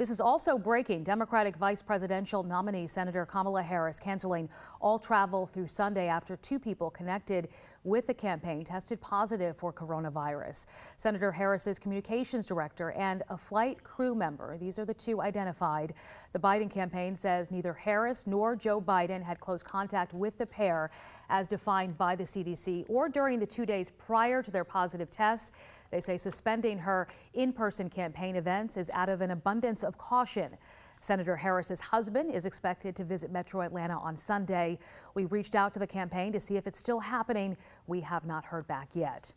This is also breaking. Democratic vice presidential nominee Senator Kamala Harris canceling all travel through Sunday after two people connected with the campaign tested positive for coronavirus. Senator Harris's communications director and a flight crew member, these are the two identified. The Biden campaign says neither Harris nor Joe Biden had close contact with the pair as defined by the CDC or during the two days prior to their positive tests. They say suspending her in person campaign events is out of an abundance of caution. Senator Harris's husband is expected to visit Metro Atlanta on Sunday. We reached out to the campaign to see if it's still happening. We have not heard back yet.